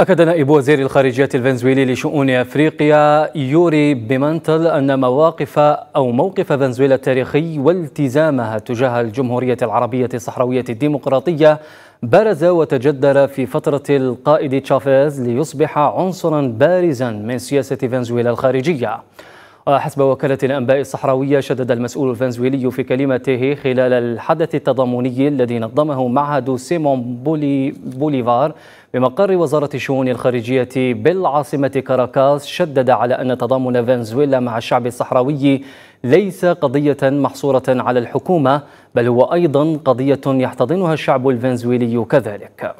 أكد نائب وزير الخارجية الفنزويلي لشؤون أفريقيا يوري بمنتل أن مواقف أو موقف فنزويلا التاريخي والتزامها تجاه الجمهورية العربية الصحراوية الديمقراطية برز وتجدر في فترة القائد تشافيز ليصبح عنصرا بارزا من سياسة فنزويلا الخارجية وحسب وكالة الأنباء الصحراوية شدد المسؤول الفنزويلي في كلمته خلال الحدث التضامني الذي نظمه معهد سيمون بولي بوليفار بمقر وزارة الشؤون الخارجية بالعاصمة كاراكاس شدد على أن تضامن فنزويلا مع الشعب الصحراوي ليس قضية محصورة على الحكومة بل هو أيضا قضية يحتضنها الشعب الفنزويلي كذلك